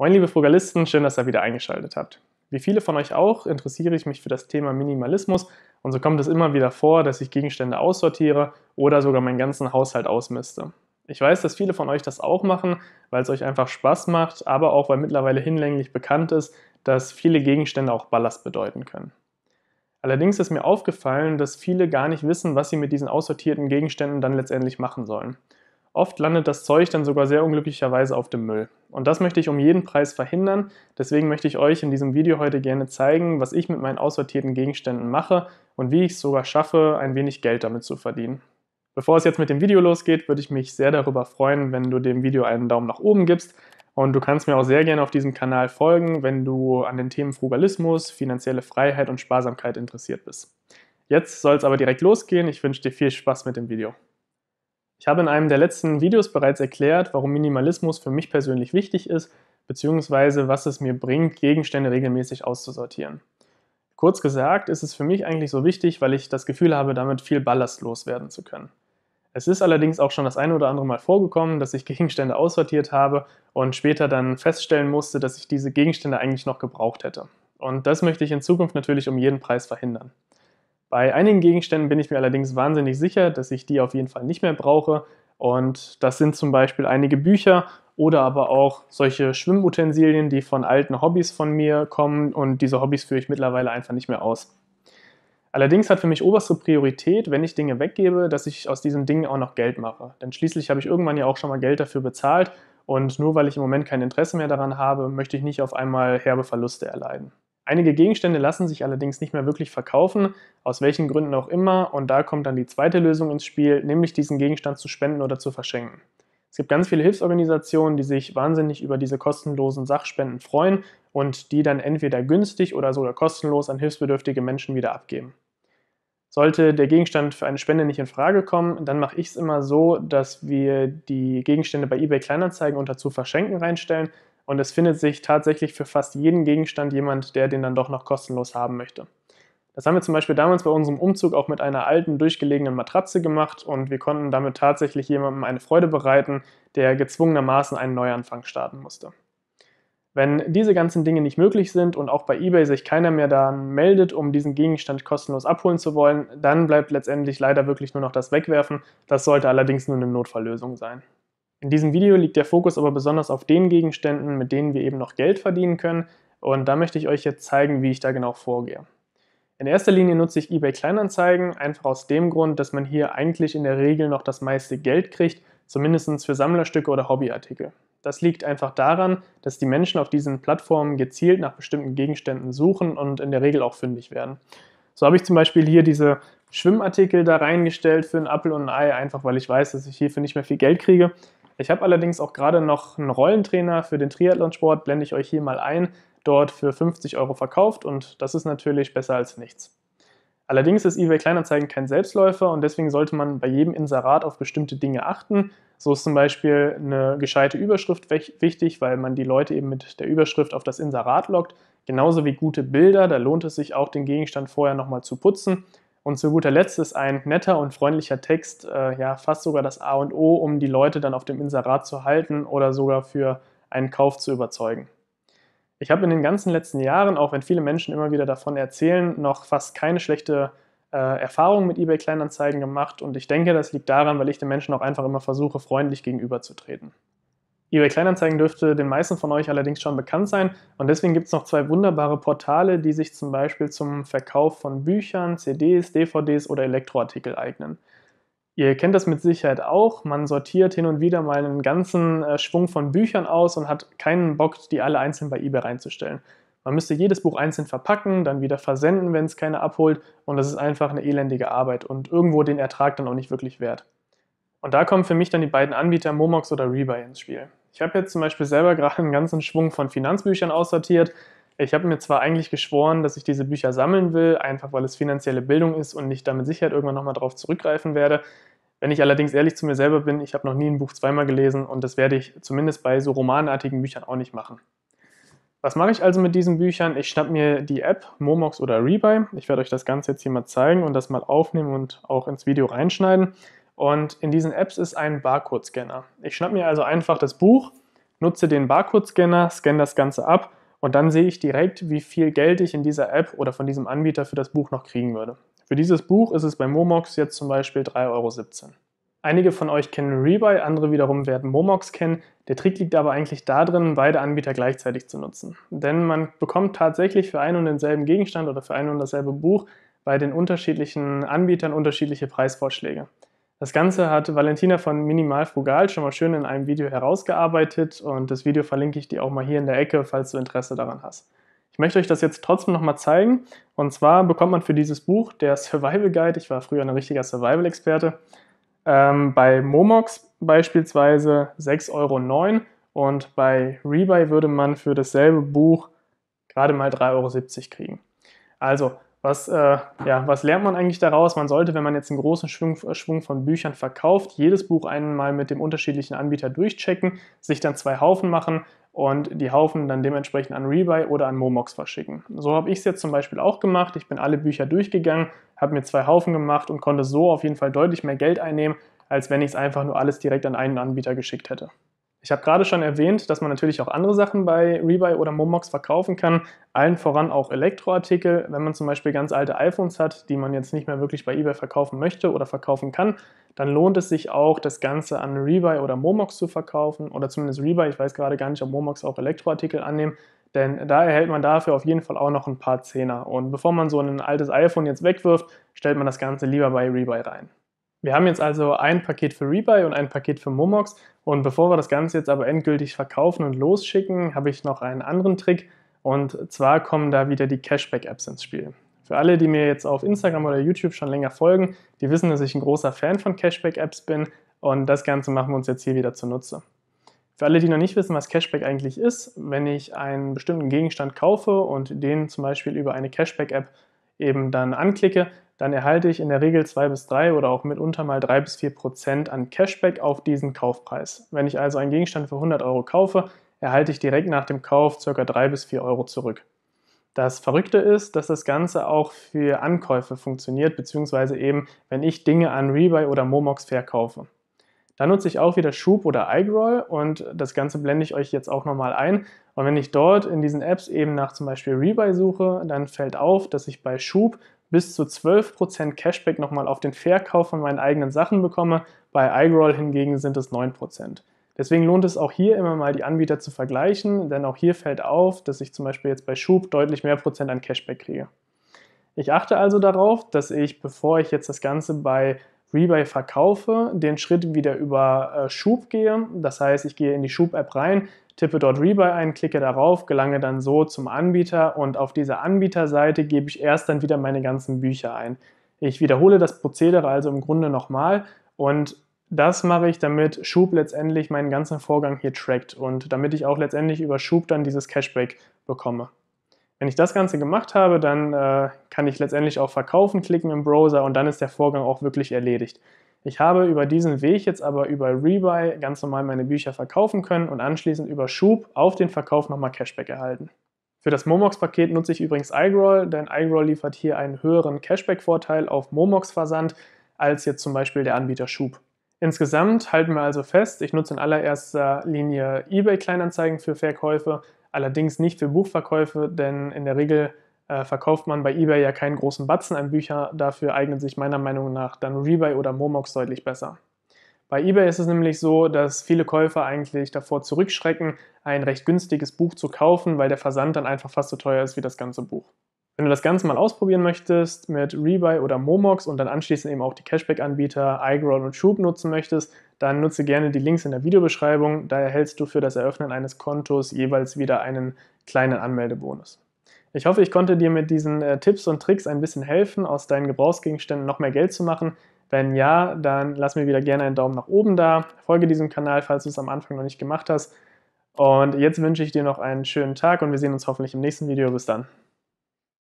Moin liebe Frugalisten, schön, dass ihr wieder eingeschaltet habt. Wie viele von euch auch interessiere ich mich für das Thema Minimalismus und so kommt es immer wieder vor, dass ich Gegenstände aussortiere oder sogar meinen ganzen Haushalt ausmiste. Ich weiß, dass viele von euch das auch machen, weil es euch einfach Spaß macht, aber auch weil mittlerweile hinlänglich bekannt ist, dass viele Gegenstände auch Ballast bedeuten können. Allerdings ist mir aufgefallen, dass viele gar nicht wissen, was sie mit diesen aussortierten Gegenständen dann letztendlich machen sollen. Oft landet das Zeug dann sogar sehr unglücklicherweise auf dem Müll. Und das möchte ich um jeden Preis verhindern. Deswegen möchte ich euch in diesem Video heute gerne zeigen, was ich mit meinen aussortierten Gegenständen mache und wie ich es sogar schaffe, ein wenig Geld damit zu verdienen. Bevor es jetzt mit dem Video losgeht, würde ich mich sehr darüber freuen, wenn du dem Video einen Daumen nach oben gibst. Und du kannst mir auch sehr gerne auf diesem Kanal folgen, wenn du an den Themen Frugalismus, finanzielle Freiheit und Sparsamkeit interessiert bist. Jetzt soll es aber direkt losgehen. Ich wünsche dir viel Spaß mit dem Video. Ich habe in einem der letzten Videos bereits erklärt, warum Minimalismus für mich persönlich wichtig ist, beziehungsweise was es mir bringt, Gegenstände regelmäßig auszusortieren. Kurz gesagt ist es für mich eigentlich so wichtig, weil ich das Gefühl habe, damit viel Ballast loswerden zu können. Es ist allerdings auch schon das eine oder andere Mal vorgekommen, dass ich Gegenstände aussortiert habe und später dann feststellen musste, dass ich diese Gegenstände eigentlich noch gebraucht hätte. Und das möchte ich in Zukunft natürlich um jeden Preis verhindern. Bei einigen Gegenständen bin ich mir allerdings wahnsinnig sicher, dass ich die auf jeden Fall nicht mehr brauche. Und das sind zum Beispiel einige Bücher oder aber auch solche Schwimmutensilien, die von alten Hobbys von mir kommen. Und diese Hobbys führe ich mittlerweile einfach nicht mehr aus. Allerdings hat für mich oberste Priorität, wenn ich Dinge weggebe, dass ich aus diesen Dingen auch noch Geld mache. Denn schließlich habe ich irgendwann ja auch schon mal Geld dafür bezahlt und nur weil ich im Moment kein Interesse mehr daran habe, möchte ich nicht auf einmal herbe Verluste erleiden. Einige Gegenstände lassen sich allerdings nicht mehr wirklich verkaufen, aus welchen Gründen auch immer, und da kommt dann die zweite Lösung ins Spiel, nämlich diesen Gegenstand zu spenden oder zu verschenken. Es gibt ganz viele Hilfsorganisationen, die sich wahnsinnig über diese kostenlosen Sachspenden freuen und die dann entweder günstig oder sogar kostenlos an hilfsbedürftige Menschen wieder abgeben. Sollte der Gegenstand für eine Spende nicht in Frage kommen, dann mache ich es immer so, dass wir die Gegenstände bei eBay Kleinanzeigen unter zu verschenken reinstellen und es findet sich tatsächlich für fast jeden Gegenstand jemand, der den dann doch noch kostenlos haben möchte. Das haben wir zum Beispiel damals bei unserem Umzug auch mit einer alten, durchgelegenen Matratze gemacht und wir konnten damit tatsächlich jemandem eine Freude bereiten, der gezwungenermaßen einen Neuanfang starten musste. Wenn diese ganzen Dinge nicht möglich sind und auch bei eBay sich keiner mehr daran meldet, um diesen Gegenstand kostenlos abholen zu wollen, dann bleibt letztendlich leider wirklich nur noch das Wegwerfen. Das sollte allerdings nur eine Notfalllösung sein. In diesem Video liegt der Fokus aber besonders auf den Gegenständen, mit denen wir eben noch Geld verdienen können und da möchte ich euch jetzt zeigen, wie ich da genau vorgehe. In erster Linie nutze ich eBay Kleinanzeigen, einfach aus dem Grund, dass man hier eigentlich in der Regel noch das meiste Geld kriegt, zumindest für Sammlerstücke oder Hobbyartikel. Das liegt einfach daran, dass die Menschen auf diesen Plattformen gezielt nach bestimmten Gegenständen suchen und in der Regel auch fündig werden. So habe ich zum Beispiel hier diese Schwimmartikel da reingestellt für einen Apfel und ein Ei, einfach weil ich weiß, dass ich hierfür nicht mehr viel Geld kriege. Ich habe allerdings auch gerade noch einen Rollentrainer für den Triathlonsport, blende ich euch hier mal ein, dort für 50 Euro verkauft und das ist natürlich besser als nichts. Allerdings ist eBay Kleinanzeigen kein Selbstläufer und deswegen sollte man bei jedem Inserat auf bestimmte Dinge achten. So ist zum Beispiel eine gescheite Überschrift wichtig, weil man die Leute eben mit der Überschrift auf das Inserat lockt. Genauso wie gute Bilder, da lohnt es sich auch, den Gegenstand vorher nochmal zu putzen. Und zu guter Letzt ist ein netter und freundlicher Text äh, ja fast sogar das A und O, um die Leute dann auf dem Inserat zu halten oder sogar für einen Kauf zu überzeugen. Ich habe in den ganzen letzten Jahren, auch wenn viele Menschen immer wieder davon erzählen, noch fast keine schlechte äh, Erfahrung mit eBay Kleinanzeigen gemacht und ich denke, das liegt daran, weil ich den Menschen auch einfach immer versuche, freundlich gegenüberzutreten eBay Kleinanzeigen dürfte den meisten von euch allerdings schon bekannt sein und deswegen gibt es noch zwei wunderbare Portale, die sich zum Beispiel zum Verkauf von Büchern, CDs, DVDs oder Elektroartikel eignen. Ihr kennt das mit Sicherheit auch, man sortiert hin und wieder mal einen ganzen äh, Schwung von Büchern aus und hat keinen Bock, die alle einzeln bei eBay reinzustellen. Man müsste jedes Buch einzeln verpacken, dann wieder versenden, wenn es keiner abholt und das ist einfach eine elendige Arbeit und irgendwo den Ertrag dann auch nicht wirklich wert. Und da kommen für mich dann die beiden Anbieter Momox oder Rebuy ins Spiel. Ich habe jetzt zum Beispiel selber gerade einen ganzen Schwung von Finanzbüchern aussortiert. Ich habe mir zwar eigentlich geschworen, dass ich diese Bücher sammeln will, einfach weil es finanzielle Bildung ist und ich damit Sicherheit irgendwann nochmal darauf zurückgreifen werde. Wenn ich allerdings ehrlich zu mir selber bin, ich habe noch nie ein Buch zweimal gelesen und das werde ich zumindest bei so romanartigen Büchern auch nicht machen. Was mache ich also mit diesen Büchern? Ich schnapp mir die App Momox oder Rebuy. Ich werde euch das Ganze jetzt hier mal zeigen und das mal aufnehmen und auch ins Video reinschneiden. Und in diesen Apps ist ein Barcode-Scanner. Ich schnappe mir also einfach das Buch, nutze den Barcode-Scanner, scanne das Ganze ab und dann sehe ich direkt, wie viel Geld ich in dieser App oder von diesem Anbieter für das Buch noch kriegen würde. Für dieses Buch ist es bei Momox jetzt zum Beispiel 3,17 Euro. Einige von euch kennen Rebuy, andere wiederum werden Momox kennen. Der Trick liegt aber eigentlich darin, beide Anbieter gleichzeitig zu nutzen. Denn man bekommt tatsächlich für einen und denselben Gegenstand oder für ein und dasselbe Buch bei den unterschiedlichen Anbietern unterschiedliche Preisvorschläge. Das Ganze hat Valentina von Minimal Frugal schon mal schön in einem Video herausgearbeitet und das Video verlinke ich dir auch mal hier in der Ecke, falls du Interesse daran hast. Ich möchte euch das jetzt trotzdem nochmal zeigen und zwar bekommt man für dieses Buch, der Survival Guide, ich war früher ein richtiger Survival-Experte, ähm, bei Momox beispielsweise 6,09 Euro und bei Rebuy würde man für dasselbe Buch gerade mal 3,70 Euro kriegen. Also was, äh, ja, was lernt man eigentlich daraus? Man sollte, wenn man jetzt einen großen Schwung, äh, Schwung, von Büchern verkauft, jedes Buch einmal mit dem unterschiedlichen Anbieter durchchecken, sich dann zwei Haufen machen und die Haufen dann dementsprechend an Rebuy oder an Momox verschicken. So habe ich es jetzt zum Beispiel auch gemacht. Ich bin alle Bücher durchgegangen, habe mir zwei Haufen gemacht und konnte so auf jeden Fall deutlich mehr Geld einnehmen, als wenn ich es einfach nur alles direkt an einen Anbieter geschickt hätte. Ich habe gerade schon erwähnt, dass man natürlich auch andere Sachen bei Rebuy oder Momox verkaufen kann, allen voran auch Elektroartikel. Wenn man zum Beispiel ganz alte iPhones hat, die man jetzt nicht mehr wirklich bei eBay verkaufen möchte oder verkaufen kann, dann lohnt es sich auch, das Ganze an Rebuy oder Momox zu verkaufen oder zumindest Rebuy. Ich weiß gerade gar nicht, ob Momox auch Elektroartikel annehmen, denn da erhält man dafür auf jeden Fall auch noch ein paar Zehner. Und bevor man so ein altes iPhone jetzt wegwirft, stellt man das Ganze lieber bei Rebuy rein. Wir haben jetzt also ein Paket für Rebuy und ein Paket für Momox und bevor wir das Ganze jetzt aber endgültig verkaufen und losschicken, habe ich noch einen anderen Trick und zwar kommen da wieder die Cashback-Apps ins Spiel. Für alle, die mir jetzt auf Instagram oder YouTube schon länger folgen, die wissen, dass ich ein großer Fan von Cashback-Apps bin und das Ganze machen wir uns jetzt hier wieder zunutze. Für alle, die noch nicht wissen, was Cashback eigentlich ist, wenn ich einen bestimmten Gegenstand kaufe und den zum Beispiel über eine Cashback-App eben dann anklicke, dann erhalte ich in der Regel 2 bis 3 oder auch mitunter mal 3 bis 4 Prozent an Cashback auf diesen Kaufpreis. Wenn ich also einen Gegenstand für 100 Euro kaufe, erhalte ich direkt nach dem Kauf ca. 3 bis 4 Euro zurück. Das Verrückte ist, dass das Ganze auch für Ankäufe funktioniert, beziehungsweise eben, wenn ich Dinge an Rebuy oder Momox verkaufe. Da nutze ich auch wieder Schub oder iGroll und das Ganze blende ich euch jetzt auch nochmal ein. Und wenn ich dort in diesen Apps eben nach zum Beispiel Rebuy suche, dann fällt auf, dass ich bei Schub bis zu 12% Cashback nochmal auf den Verkauf von meinen eigenen Sachen bekomme. Bei iGroll hingegen sind es 9%. Deswegen lohnt es auch hier immer mal die Anbieter zu vergleichen, denn auch hier fällt auf, dass ich zum Beispiel jetzt bei Schub deutlich mehr Prozent an Cashback kriege. Ich achte also darauf, dass ich, bevor ich jetzt das Ganze bei Rebuy verkaufe, den Schritt wieder über äh, Schub gehe. Das heißt, ich gehe in die Schub-App rein, tippe dort Rebuy ein, klicke darauf, gelange dann so zum Anbieter und auf dieser Anbieterseite gebe ich erst dann wieder meine ganzen Bücher ein. Ich wiederhole das Prozedere also im Grunde nochmal und das mache ich, damit Schub letztendlich meinen ganzen Vorgang hier trackt und damit ich auch letztendlich über Schub dann dieses Cashback bekomme. Wenn ich das Ganze gemacht habe, dann äh, kann ich letztendlich auch verkaufen klicken im Browser und dann ist der Vorgang auch wirklich erledigt. Ich habe über diesen Weg jetzt aber über Rebuy ganz normal meine Bücher verkaufen können und anschließend über Schub auf den Verkauf nochmal Cashback erhalten. Für das Momox-Paket nutze ich übrigens iGroll, denn iGroll liefert hier einen höheren Cashback-Vorteil auf Momox-Versand als jetzt zum Beispiel der Anbieter Schub. Insgesamt halten wir also fest, ich nutze in allererster Linie eBay-Kleinanzeigen für Verkäufe, allerdings nicht für Buchverkäufe, denn in der Regel äh, verkauft man bei eBay ja keinen großen Batzen an Bücher, dafür eignet sich meiner Meinung nach dann Rebuy oder Momox deutlich besser. Bei eBay ist es nämlich so, dass viele Käufer eigentlich davor zurückschrecken, ein recht günstiges Buch zu kaufen, weil der Versand dann einfach fast so teuer ist wie das ganze Buch. Wenn du das Ganze mal ausprobieren möchtest mit Rebuy oder Momox und dann anschließend eben auch die Cashback-Anbieter iGroll und Schub nutzen möchtest, dann nutze gerne die Links in der Videobeschreibung. Da erhältst du für das Eröffnen eines Kontos jeweils wieder einen kleinen Anmeldebonus. Ich hoffe, ich konnte dir mit diesen äh, Tipps und Tricks ein bisschen helfen, aus deinen Gebrauchsgegenständen noch mehr Geld zu machen. Wenn ja, dann lass mir wieder gerne einen Daumen nach oben da. Folge diesem Kanal, falls du es am Anfang noch nicht gemacht hast. Und jetzt wünsche ich dir noch einen schönen Tag und wir sehen uns hoffentlich im nächsten Video. Bis dann.